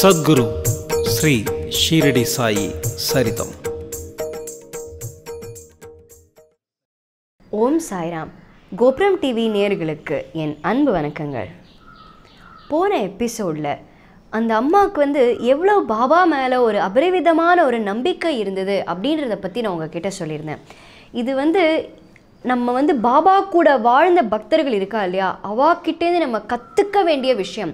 சத்குரு ஸ்ரீ ஷீரடி சாயி சரிதம் ஓம் சாய்ராம் கோபுரம் டிவி நேர்களுக்கு என் அன்பு வணக்கங்கள் போன எபிசோடில் அந்த அம்மாவுக்கு வந்து எவ்வளோ பாபா மேலே ஒரு அபரிவிதமான ஒரு நம்பிக்கை இருந்தது அப்படின்றத பற்றி நான் உங்ககிட்ட சொல்லியிருந்தேன் இது வந்து நம்ம வந்து பாபா கூட வாழ்ந்த பக்தர்கள் இருக்கா இல்லையா அவாக்கிட்டேருந்து நம்ம கற்றுக்க வேண்டிய விஷயம்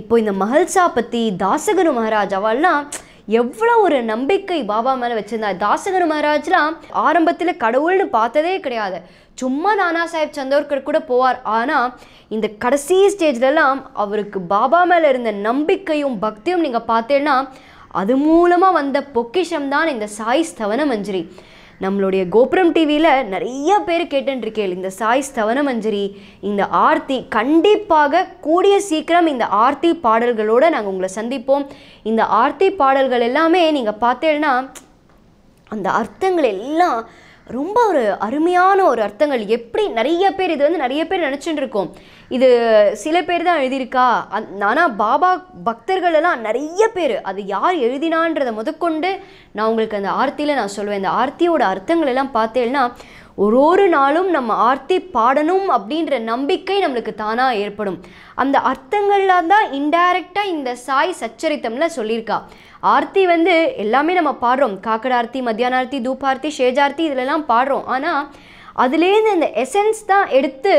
இப்போ இந்த மகல்சா பற்றி தாசகரு மகாராஜ் அவள்னா எவ்வளோ ஒரு நம்பிக்கை பாபா மேலே வச்சுருந்தா தாசகரு மகாராஜ்லாம் ஆரம்பத்தில் கடவுள்னு பார்த்ததே கிடையாது சும்மா நானா சாஹேப் சந்தோர்கர் கூட போவார் ஆனால் இந்த கடைசி ஸ்டேஜ்லலாம் அவருக்கு பாபா மேலே இருந்த நம்பிக்கையும் பக்தியும் நீங்கள் பார்த்தேன்னா அது மூலமாக வந்த பொக்கிஷம் தான் இந்த சாய் ஸ்தவன மஞ்சரி நம்மளுடைய கோபுரம் டிவியில் நிறைய பேர் கேட்டுருக்கேள் இந்த சாய் ஸ்தவன மஞ்சரி இந்த ஆர்த்தி கண்டிப்பாக கூடிய சீக்கிரம் இந்த ஆர்த்தி பாடல்களோடு நாங்கள் உங்களை சந்திப்போம் இந்த ஆர்த்தி பாடல்கள் எல்லாமே நீங்கள் பார்த்தேன்னா அந்த அர்த்தங்கள் எல்லாம் ரொம்ப ஒரு அருமையான ஒரு அர்த்தங்கள் எப்படி நிறைய பேர் இது வந்து நிறைய பேர் நினச்சிட்டு இருக்கோம் இது சில பேர் தான் எழுதியிருக்கா ஆனால் பாபா பக்தர்களெல்லாம் நிறைய பேர் அது யார் எழுதினான்றதை முதற்கொண்டு நான் உங்களுக்கு அந்த ஆர்த்தியில் நான் சொல்லுவேன் இந்த ஆர்த்தியோட அர்த்தங்கள் எல்லாம் பார்த்தேன்னா ஒரு ஒரு நாளும் நம்ம ஆர்த்தி பாடணும் அப்படின்ற நம்பிக்கை நம்மளுக்கு தானாக ஏற்படும் அந்த அர்த்தங்கள்லாம் தான் இன்டைரக்டாக இந்த சாய் சச்சரித்தம்ல சொல்லியிருக்கா ஆர்த்தி வந்து எல்லாமே நம்ம பாடுறோம் காக்கட ஆர்த்தி மத்தியான ஆர்த்தி தூப்பார்த்தி ஷேஜார்த்தி இதிலெல்லாம் பாடுறோம் ஆனால் அதுலேருந்து அந்த எசன்ஸ் தான் எடுத்து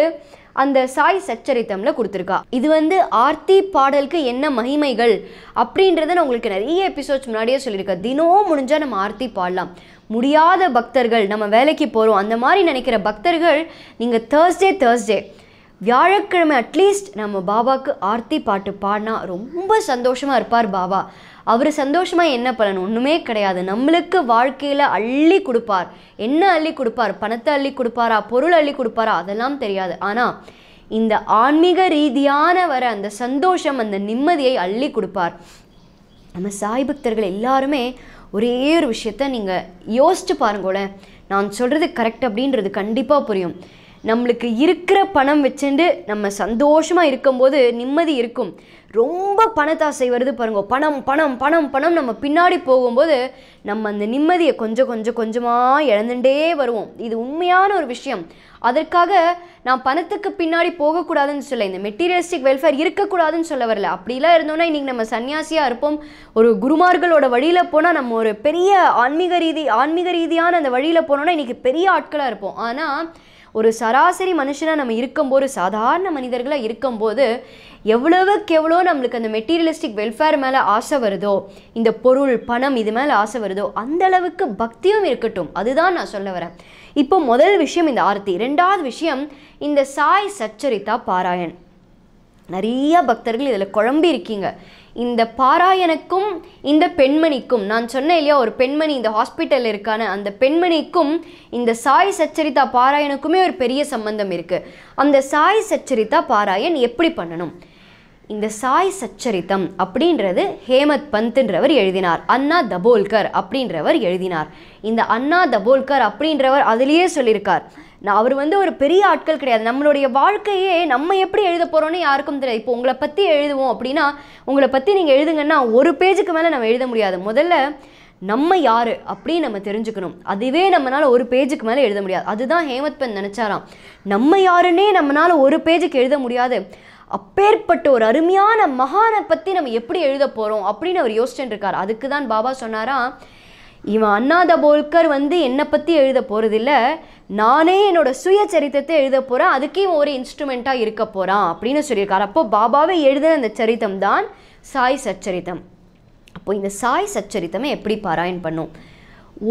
அந்த சாய் சச்சரித்தமில் கொடுத்துருக்கா இது வந்து ஆர்த்தி பாடலுக்கு என்ன மகிமைகள் அப்படின்றத நான் உங்களுக்கு நிறைய எபிசோட்ஸ் முன்னாடியே சொல்லியிருக்கேன் தினமும் முடிஞ்சால் நம்ம ஆர்த்தி பாடலாம் முடியாத பக்தர்கள் நம்ம வேலைக்கு போகிறோம் அந்த மாதிரி நினைக்கிற பக்தர்கள் நீங்கள் தேர்ஸ்டே தேர்ஸ்டே வியாழக்கிழமை அட்லீஸ்ட் நம்ம பாபாவுக்கு ஆர்த்தி பாட்டு பாடினா ரொம்ப சந்தோஷமாக இருப்பார் பாபா அவர் சந்தோஷமாக என்ன பலன் ஒன்றுமே கிடையாது நம்மளுக்கு வாழ்க்கையில் அள்ளி கொடுப்பார் என்ன அள்ளி கொடுப்பார் பணத்தை அள்ளி கொடுப்பாரா பொருள் அள்ளி கொடுப்பாரா அதெல்லாம் தெரியாது ஆனால் இந்த ஆன்மீக ரீதியான வர அந்த சந்தோஷம் அந்த நிம்மதியை அள்ளி கொடுப்பார் நம்ம சாய் பக்தர்கள் எல்லாருமே ஒரே ஒரு விஷயத்த நீங்கள் யோசிச்சு பாருங்கோல நான் சொல்கிறது கரெக்ட் அப்படின்றது கண்டிப்பாக புரியும் நம்மளுக்கு இருக்கிற பணம் வச்சுட்டு நம்ம சந்தோஷமாக இருக்கும்போது நிம்மதி இருக்கும் ரொம்ப பணத்தாசை வருது பாருங்க பணம் பணம் பணம் பணம் நம்ம பின்னாடி போகும்போது நம்ம அந்த நிம்மதியை கொஞ்சம் கொஞ்சம் கொஞ்சமாக இழந்துட்டே வருவோம் இது உண்மையான ஒரு விஷயம் அதற்காக நான் பணத்துக்கு பின்னாடி போகக்கூடாதுன்னு சொல்ல இந்த மெட்டீரியலிஸ்டிக் வெல்ஃபேர் இருக்கக்கூடாதுன்னு சொல்ல வரல அப்படிலாம் இருந்தோன்னா இன்றைக்கி நம்ம சன்னியாசியாக இருப்போம் ஒரு குருமார்களோட வழியில் போனால் நம்ம ஒரு பெரிய ஆன்மீக ரீதி ஆன்மீக ரீதியான அந்த வழியில் போனோன்னா இன்றைக்கி பெரிய ஆட்களாக இருப்போம் ஆனால் ஒரு சராசரி மனுஷனாக நம்ம இருக்கும்போது சாதாரண மனிதர்களாக இருக்கும்போது எவ்வளவுக்கு எவ்வளோ நம்மளுக்கு அந்த மெட்டீரியலிஸ்டிக் வெல்ஃபேர் மேலே ஆசை வருதோ இந்த பொருள் பணம் இது மேலே ஆசை வருதோ அந்த அளவுக்கு பக்தியும் இருக்கட்டும் அதுதான் நான் சொல்ல வரேன் இப்போ முதல் விஷயம் இந்த ஆர்த்தி ரெண்டாவது விஷயம் இந்த சாய் சச்சரிதா பாராயண் நிறைய பக்தர்கள் இதில் குழம்பி இருக்கீங்க இந்த பாராயணக்கும் இந்த பெண்மணிக்கும் நான் சொன்னேன் இல்லையா ஒரு பெண்மணி இந்த ஹாஸ்பிட்டல் இருக்கான அந்த பெண்மணிக்கும் இந்த சாய் சச்சரிதா பாராயணக்குமே ஒரு பெரிய சம்பந்தம் இருக்குது அந்த சாய் சச்சரிதா பாராயண் எப்படி பண்ணணும் இந்த சாய் சச்சரித்தம் அப்படின்றது ஹேமத் பந்த்ன்றவர் எழுதினார் அண்ணா தபோல்கர் அப்படின்றவர் எழுதினார் இந்த அண்ணா தபோல்கர் அப்படின்றவர் அதிலேயே சொல்லியிருக்கார் நான் அவர் வந்து ஒரு பெரிய ஆட்கள் கிடையாது நம்மளுடைய வாழ்க்கையே நம்ம எப்படி எழுத போகிறோன்னு யாருக்கும் தெரியாது இப்போ உங்களை பற்றி எழுதுவோம் அப்படின்னா உங்களை பற்றி நீங்கள் எழுதுங்கன்னா ஒரு பேஜுக்கு மேலே நம்ம எழுத முடியாது முதல்ல நம்ம யார் அப்படின்னு நம்ம தெரிஞ்சுக்கணும் அதுவே நம்மளால் ஒரு பேஜுக்கு மேலே எழுத முடியாது அதுதான் ஹேமத் பெண் நினச்சாராம் நம்ம யாருன்னே நம்மளால் ஒரு பேஜுக்கு எழுத முடியாது அப்பேற்பட்ட ஒரு அருமையான மகானை பற்றி நம்ம எப்படி எழுத போகிறோம் அப்படின்னு அவர் யோசிச்சுட்டு இருக்கார் அதுக்கு தான் பாபா சொன்னாராம் இவன் அண்ணாத போல்கர் வந்து என்னை பற்றி எழுத போகிறதில்ல நானே என்னோட சுய சரித்தத்தை எழுத போகிறேன் அதுக்கே ஒரு இன்ஸ்ட்ருமெண்ட்டாக இருக்க போகிறான் அப்படின்னு சொல்லியிருக்கார் அப்போ பாபாவை எழுதின அந்த சரித்தம் தான் சாய் சச்சரித்தம் அப்போ இந்த சாய் சச்சரித்தமே எப்படி பாராயண் பண்ணும்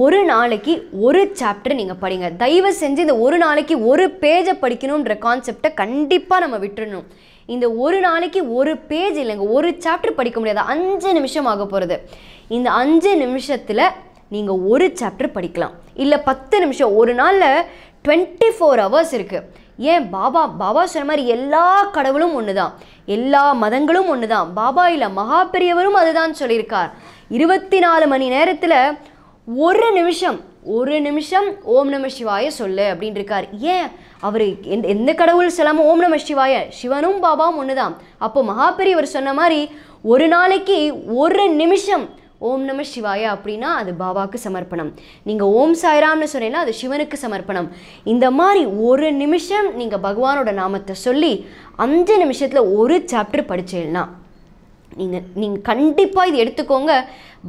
ஒரு நாளைக்கு ஒரு சாப்டர் நீங்கள் படிங்க தயவு செஞ்சு இந்த ஒரு நாளைக்கு ஒரு பேஜை படிக்கணுன்ற கான்செப்டை கண்டிப்பாக நம்ம விட்டுறணும் இந்த ஒரு நாளைக்கு ஒரு பேஜ் இல்லைங்க ஒரு சாப்டர் படிக்க முடியாது அஞ்சு நிமிஷம் ஆக போகிறது இந்த அஞ்சு நிமிஷத்தில் நீங்கள் ஒரு சாப்டர் படிக்கலாம் இல்லை பத்து நிமிஷம் ஒரு நாளில் டுவெண்ட்டி ஃபோர் ஹவர்ஸ் இருக்குது ஏன் பாபா பாபா சொன்ன மாதிரி எல்லா கடவுளும் ஒன்று தான் எல்லா மதங்களும் ஒன்று தான் பாபா இல்லை மகா பெரியவரும் அதுதான் சொல்லியிருக்கார் இருபத்தி நாலு மணி நேரத்தில் ஒரு நிமிஷம் ஒரு நிமிஷம் ஓம் நம சிவாய சொல்லு அப்படின்னு இருக்கார் ஏன் அவர் எந்த எந்த கடவுள் சொல்லாமல் ஓம் நம சிவாய சிவனும் பாபாவும் ஒன்று தான் அப்போ மகாபெரியவர் சொன்ன மாதிரி ஒரு நாளைக்கு ஒரு நிமிஷம் ஓம் நம சிவாய அப்படின்னா அது பாபாவுக்கு சமர்ப்பணம் நீங்கள் ஓம் சாய்ராம்னு சொன்னீங்கன்னா அது சிவனுக்கு சமர்ப்பணம் இந்த மாதிரி ஒரு நிமிஷம் நீங்கள் பகவானோட நாமத்தை சொல்லி அஞ்சு நிமிஷத்தில் ஒரு சாப்டர் படிச்சேன்னா நீங்கள் நீங்கள் கண்டிப்பாக இது எடுத்துக்கோங்க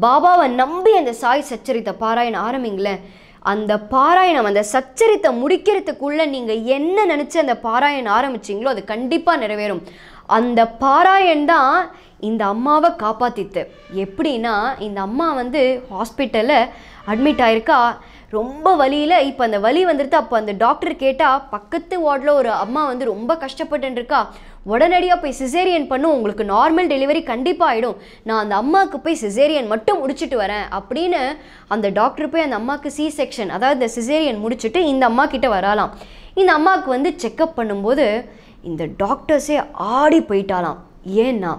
பாபாவை நம்பி அந்த சாய் சச்சரித்த பாராயணம் ஆரம்பிங்களேன் அந்த பாராயணம் அந்த சச்சரித்தை முடிக்கிறதுக்குள்ளே நீங்கள் என்ன நினச்சி அந்த பாராயணம் ஆரம்பிச்சிங்களோ அது கண்டிப்பாக நிறைவேறும் அந்த பாராயண்தான் இந்த அம்மாவை காப்பாத்தித்து எப்படின்னா இந்த அம்மா வந்து ஹாஸ்பிட்டலில் அட்மிட் ஆயிருக்கா ரொம்ப வழியில் இப்போ அந்த வலி வந்துடுது அப்போ அந்த டாக்டர் கேட்டால் பக்கத்து வார்டில் ஒரு அம்மா வந்து ரொம்ப கஷ்டப்பட்டுருக்கா இருக்கா உடனடியாக போய் சிசேரியன் பண்ணும் உங்களுக்கு நார்மல் டெலிவரி கண்டிப்பாக ஆகிடும் நான் அந்த அம்மாவுக்கு போய் சிசேரியன் மட்டும் முடிச்சுட்டு வரேன் அப்படின்னு அந்த டாக்டர் போய் அந்த அம்மாவுக்கு சி செக்ஷன் அதாவது இந்த சிசேரியன் முடிச்சுட்டு இந்த அம்மா கிட்ட வராலாம் இந்த அம்மாவுக்கு வந்து செக்கப் பண்ணும்போது இந்த டாக்டர்ஸே ஆடி போயிட்டாலாம் ஏன்னா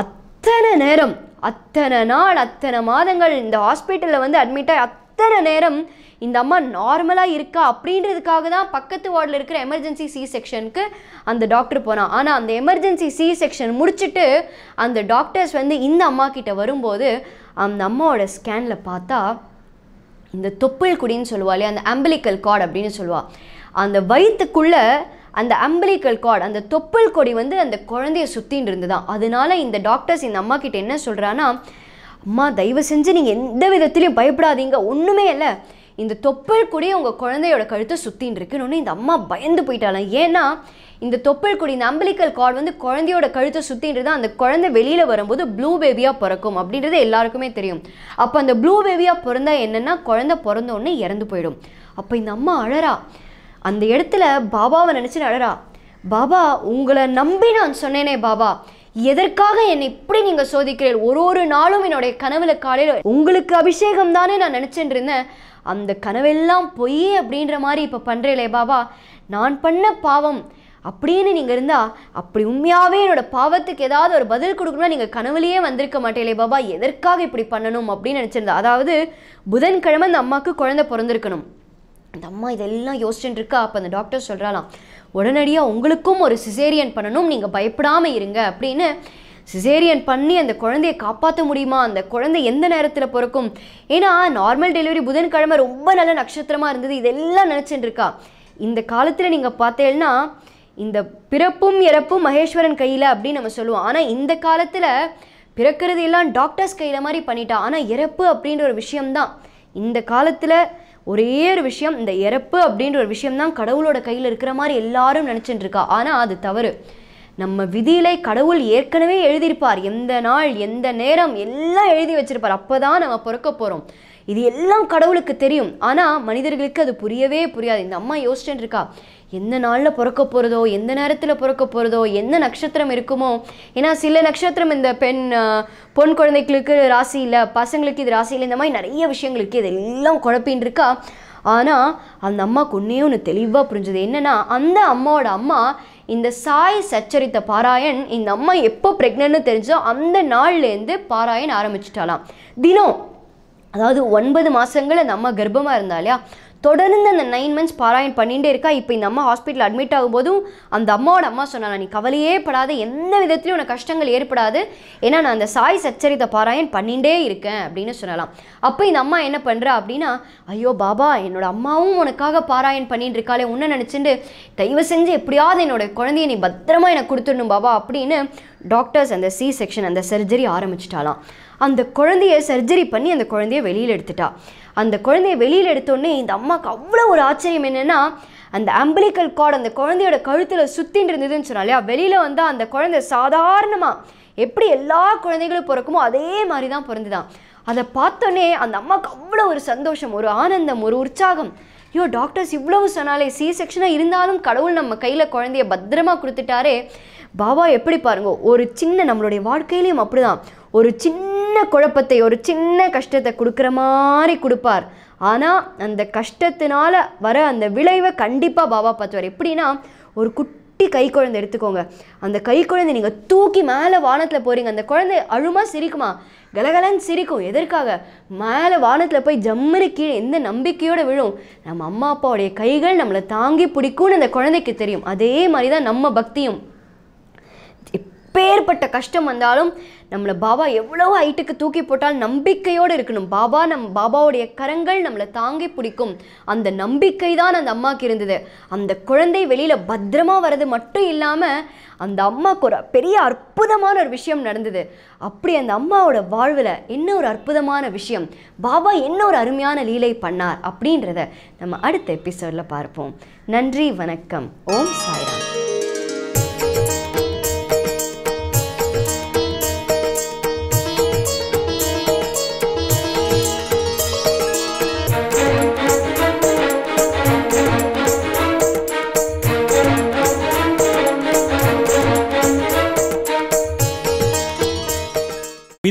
அத்தனை நேரம் அத்தனை நாள் அத்தனை மாதங்கள் இந்த ஹாஸ்பிட்டலில் வந்து அட்மிட் ஆகி அத்தனை நேரம் இந்த அம்மா நார்மலாக இருக்கா அப்படின்றதுக்காக தான் பக்கத்து வார்டில் இருக்கிற எமர்ஜென்சி சி செக்ஷனுக்கு அந்த டாக்டர் போனான் ஆனால் அந்த எமர்ஜென்சி சி செக்ஷன் முடிச்சுட்டு அந்த டாக்டர்ஸ் வந்து இந்த அம்மா கிட்ட வரும்போது அந்த அம்மாவோட ஸ்கேனில் பார்த்தா இந்த தொப்புள் குடின்னு சொல்லுவாள் அந்த ஆம்பிளிக்கல் கார்டு அப்படின்னு சொல்லுவாள் அந்த வயிற்றுக்குள்ளே அந்த அம்பிளிக்கல் கார்டு அந்த தொப்புள் கொடி வந்து அந்த குழந்தைய சுற்றின்னு இருந்துதான் அதனால இந்த டாக்டர்ஸ் இந்த அம்மா கிட்ட என்ன சொல்கிறான்னா அம்மா தயவு செஞ்சு நீங்கள் எந்த விதத்துலையும் பயப்படாதீங்க ஒன்றுமே இல்லை இந்த தொப்புள் கொடி உங்கள் குழந்தையோட கழுத்தை சுற்றின்னு இருக்குன்னு இந்த அம்மா பயந்து போயிட்டாலாம் ஏன்னா இந்த தொப்புள் கொடி இந்த அம்பலிக்கல் கார்டு வந்து குழந்தையோட கழுத்தை சுற்றின்றது அந்த குழந்தை வெளியில் வரும்போது ப்ளூ பேபியாக பிறக்கும் அப்படின்றது எல்லாருக்குமே தெரியும் அப்போ அந்த ப்ளூ பேபியாக பிறந்தா என்னென்னா குழந்தை பிறந்தோடனே இறந்து போயிடும் அப்போ இந்த அம்மா அழறா அந்த இடத்துல பாபாவை நினச்சி நடரா பாபா உங்களை நம்பி நான் சொன்னேனே பாபா எதற்காக என்னை இப்படி நீங்கள் சோதிக்கிறீர்கள் ஒரு ஒரு நாளும் என்னுடைய கனவுல காலையில் உங்களுக்கு அபிஷேகம் தானே நான் நினச்சிட்டு இருந்தேன் அந்த கனவெல்லாம் பொய் அப்படின்ற மாதிரி இப்போ பண்ணுறீங்களே பாபா நான் பண்ண பாவம் அப்படின்னு நீங்கள் இருந்தால் அப்படி உண்மையாகவே என்னோடய பாவத்துக்கு ஏதாவது ஒரு பதில் கொடுக்கணும்னா நீங்கள் கனவுலேயே வந்திருக்க மாட்டேலே பாபா எதற்காக இப்படி பண்ணணும் அப்படின்னு நினச்சிருந்தா அதாவது புதன்கிழமை அந்த அம்மாவுக்கு குழந்தை பிறந்திருக்கணும் அந்த அம்மா இதெல்லாம் யோசிச்சுட்டு இருக்கா அப்போ அந்த டாக்டர் சொல்கிறாலாம் உடனடியாக உங்களுக்கும் ஒரு சிசேரியன் பண்ணணும் நீங்கள் பயப்படாமல் இருங்க அப்படின்னு சிசேரியன் பண்ணி அந்த குழந்தையை காப்பாற்ற முடியுமா அந்த குழந்தை எந்த நேரத்தில் பிறக்கும் ஏன்னா நார்மல் டெலிவரி புதன்கிழமை ரொம்ப நல்ல நட்சத்திரமாக இருந்தது இதெல்லாம் நினச்சிட்டு இருக்கா இந்த காலத்தில் நீங்கள் பார்த்தேன்னா இந்த பிறப்பும் இறப்பும் மகேஸ்வரன் கையில் அப்படின்னு நம்ம சொல்லுவோம் ஆனால் இந்த காலத்தில் பிறக்கிறது எல்லாம் டாக்டர்ஸ் கையில் மாதிரி பண்ணிட்டா ஆனால் இறப்பு அப்படின்ற ஒரு விஷயம்தான் இந்த காலத்தில் ஒரே ஒரு விஷயம் இந்த இறப்பு அப்படின்ற ஒரு விஷயம் தான் கடவுளோட கையில் இருக்கிற மாதிரி எல்லாரும் நினச்சிட்டுருக்கா இருக்கா ஆனால் அது தவறு நம்ம விதியிலே கடவுள் ஏற்கனவே எழுதியிருப்பார் எந்த நாள் எந்த நேரம் எல்லாம் எழுதி வச்சிருப்பார் அப்போ தான் நம்ம பிறக்க போகிறோம் இது எல்லாம் கடவுளுக்கு தெரியும் ஆனால் மனிதர்களுக்கு அது புரியவே புரியாது இந்த அம்மா யோசிச்சுட்டு இருக்கா எந்த நாளில் பிறக்க போகிறதோ எந்த நேரத்தில் பிறக்க போகிறதோ எந்த நட்சத்திரம் இருக்குமோ ஏன்னா சில நட்சத்திரம் இந்த பெண் பொன் குழந்தைகளுக்கு ராசி இல்லை பசங்களுக்கு இது ராசி இல்லை இந்த மாதிரி நிறைய விஷயங்களுக்கு இது எல்லாம் குழப்பின்னு இருக்கா ஆனால் அந்த அம்மாவுக்கு கொன்னே ஒன்று தெளிவாக புரிஞ்சுது என்னென்னா அந்த அம்மாவோட அம்மா இந்த சாய் சச்சரித்த பாராயன் இந்த அம்மா எப்போ ப்ரெக்னென்னு தெரிஞ்சோ அந்த நாள்லேருந்து பாராயன் ஆரம்பிச்சிட்டாலாம் தினம் அதாவது ஒன்பது மாதங்கள் அந்த அம்மா கர்ப்பமாக இருந்தாலையா தொடர்ந்து அந்த நைன் மந்த்ஸ் பாராயணம் பண்ணிகிட்டே இருக்கா இப்போ இந்த அம்மா ஹாஸ்பிட்டல் அட்மிட் ஆகும்போதும் அந்த அம்மாவோட அம்மா சொன்னாங்க நீ கவலையே படாத எந்த விதத்துலையும் உனக்கு கஷ்டங்கள் ஏற்படாது ஏன்னா நான் அந்த சாய் சச்சரித்த பாராயணம் பண்ணிகிட்டே இருக்கேன் அப்படின்னு சொல்லலாம் அப்போ இந்த அம்மா என்ன பண்ணுறா அப்படின்னா ஐயோ பாபா என்னோட அம்மாவும் உனக்காக பாராயணம் பண்ணிட்டு இருக்காளே உன்ன நினச்சிட்டு தயவு செஞ்சு எப்படியாவது என்னோட குழந்தைய நீ பத்திரமா எனக்கு கொடுத்துடணும் பாபா அப்படின்னு டாக்டர்ஸ் அந்த சி செக்ஷன் அந்த சர்ஜரி ஆரம்பிச்சிட்டாலாம் அந்த குழந்தைய சர்ஜரி பண்ணி அந்த குழந்தைய வெளியில் எடுத்துட்டா அந்த குழந்தைய வெளியில் எடுத்தோடனே இந்த அம்மாவுக்கு அவ்வளோ ஒரு ஆச்சரியம் என்னென்னா அந்த அம்பிளிக்கல் கார்டு அந்த குழந்தையோட கழுத்தில் சுற்றின்னு இருந்ததுன்னு சொன்னாலே வெளியில் வந்தால் அந்த குழந்தை சாதாரணமாக எப்படி எல்லா குழந்தைகளும் பிறக்குமோ அதே மாதிரி தான் பிறந்துதான் அதை பார்த்தோன்னே அந்த அம்மாவுக்கு அவ்வளோ ஒரு சந்தோஷம் ஒரு ஆனந்தம் ஒரு உற்சாகம் ஐயோ டாக்டர்ஸ் இவ்வளவு சொன்னாலே சி செக்ஷனாக இருந்தாலும் கடவுள் நம்ம கையில் குழந்தைய பத்திரமா கொடுத்துட்டாரே பாபா எப்படி பாருங்க ஒரு சின்ன நம்மளுடைய வாழ்க்கையிலையும் அப்படிதான் ஒரு சின்ன குழப்பத்தை ஒரு சின்ன கஷ்டத்தை கொடுக்குற மாதிரி கொடுப்பார் ஆனால் அந்த கஷ்டத்தினால வர அந்த விளைவை கண்டிப்பாக பாபா பார்த்துவார் எப்படின்னா ஒரு குட்டி கை குழந்தை எடுத்துக்கோங்க அந்த கை குழந்தை நீங்கள் தூக்கி மேலே வானத்தில் போகிறீங்க அந்த குழந்தை அழுமா சிரிக்குமா கலகலன்னு சிரிக்கும் எதற்காக மேலே வானத்தில் போய் ஜம்முனு கீழே எந்த நம்பிக்கையோடு விழும் நம்ம அம்மா அப்பாவுடைய கைகள் நம்மளை தாங்கி பிடிக்கும்னு அந்த குழந்தைக்கு தெரியும் அதே மாதிரி தான் நம்ம பக்தியும் எப்பேற்பட்ட கஷ்டம் வந்தாலும் நம்மளை பாபா எவ்வளோ ஹைட்டுக்கு தூக்கி போட்டால் நம்பிக்கையோடு இருக்கணும் பாபா நம் பாபாவுடைய கரங்கள் நம்மளை தாங்கி பிடிக்கும் அந்த நம்பிக்கை தான் அந்த அம்மாவுக்கு இருந்தது அந்த குழந்தை வெளியில் பத்திரமா வர்றது மட்டும் இல்லாமல் அந்த அம்மாவுக்கு ஒரு பெரிய அற்புதமான ஒரு விஷயம் நடந்தது அப்படி அந்த அம்மாவோட வாழ்வில் என்ன ஒரு அற்புதமான விஷயம் பாபா என்ன ஒரு அருமையான லீலை பண்ணார் அப்படின்றத நம்ம அடுத்த எபிசோடில் பார்ப்போம் நன்றி வணக்கம் ஓம் சாய்ராம்